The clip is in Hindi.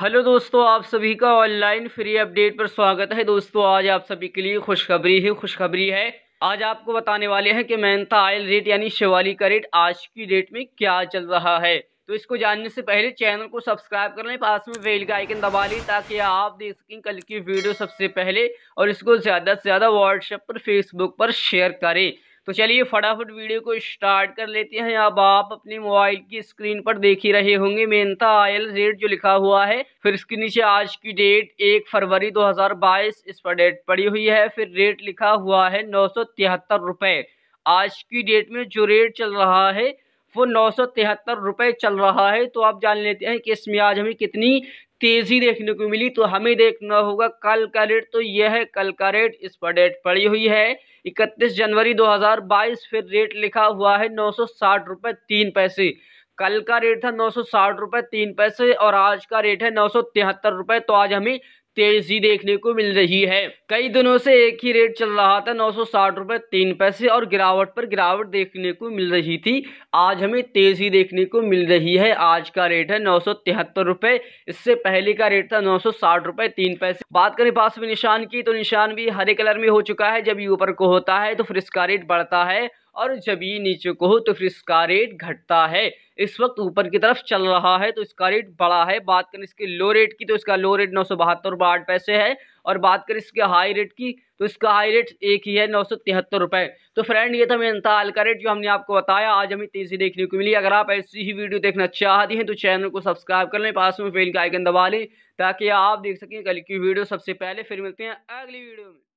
हेलो दोस्तों आप सभी का ऑनलाइन फ्री अपडेट पर स्वागत है दोस्तों आज आप सभी के लिए खुशखबरी ही खुशखबरी है आज आपको बताने वाले हैं कि मेहनता आयल रेट यानी शिवाली का रेट आज की डेट में क्या चल रहा है तो इसको जानने से पहले चैनल को सब्सक्राइब कर लें पास में बेल का आइकन दबा लें ताकि आप देख सकें कल की वीडियो सबसे पहले और इसको ज़्यादा से ज़्यादा व्हाट्सएप पर फेसबुक पर शेयर करें तो चलिए फटाफट वीडियो को स्टार्ट कर लेते हैं अब आप अपने मोबाइल की स्क्रीन पर देख ही रहे होंगे मेनता आयल रेट जो लिखा हुआ है फिर इसके नीचे आज की डेट एक फरवरी 2022 इस पर डेट पड़ी हुई है फिर रेट लिखा हुआ है नौ रुपए आज की डेट में जो रेट चल रहा है वो नौ सौ तिहत्तर रुपये चल रहा है तो आप जान लेते हैं कि इसमें आज हमें कितनी तेज़ी देखने को मिली तो हमें देखना होगा कल का रेट तो यह है कल का रेट इस पर डेट पड़ी हुई है 31 जनवरी 2022 फिर रेट लिखा हुआ है नौ सौ साठ तीन पैसे कल का रेट था नौ सौ साठ तीन पैसे और आज का रेट है नौ सौ तिहत्तर रुपये तो आज हमें तेजी देखने को मिल रही है कई दिनों से एक ही रेट चल रहा था नौ सौ साठ रुपए तीन पैसे और गिरावट पर गिरावट देखने को मिल रही थी आज हमें तेजी देखने को मिल रही है आज का रेट है नौ सौ तिहत्तर रुपए इससे पहले का रेट था नौ सौ साठ रुपए तीन पैसे बात करें पास में निशान की तो निशान भी हरे कलर में हो चुका है जब ये ऊपर को होता है तो फिर इसका रेट बढ़ता है और जब ये नीचे को हो तो फिर इसका रेट घटता है इस वक्त ऊपर की तरफ चल रहा है तो इसका रेट बड़ा है बात करें इसके लो रेट की तो इसका लो रेट नौ सौ बहत्तर रुपये आठ पैसे है और बात करें इसके हाई रेट की तो इसका हाई रेट एक ही है नौ सौ तिहत्तर रुपये तो फ्रेंड ये था मेनताल का रेट जो हमने आपको बताया आज हमें तेज़ी देखने को मिली अगर आप ऐसी ही वीडियो देखना चाहते हैं तो चैनल को सब्सक्राइब कर लें पास में फेल का आइकन दबा लें ताकि आप देख सकें कल की वीडियो सबसे पहले फिर मिलते हैं अगली वीडियो में